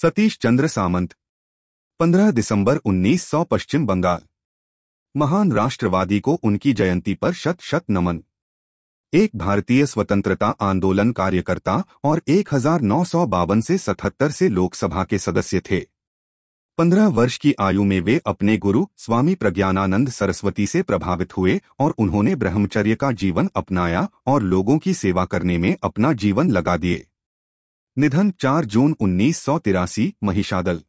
सतीश चंद्र सामंत 15 दिसंबर 1900 पश्चिम बंगाल महान राष्ट्रवादी को उनकी जयंती पर शत शत नमन एक भारतीय स्वतंत्रता आंदोलन कार्यकर्ता और एक से 77 से लोकसभा के सदस्य थे 15 वर्ष की आयु में वे अपने गुरु स्वामी प्रज्ञानानंद सरस्वती से प्रभावित हुए और उन्होंने ब्रह्मचर्य का जीवन अपनाया और लोगों की सेवा करने में अपना जीवन लगा दिए निधन 4 जून उन्नीस महिषादल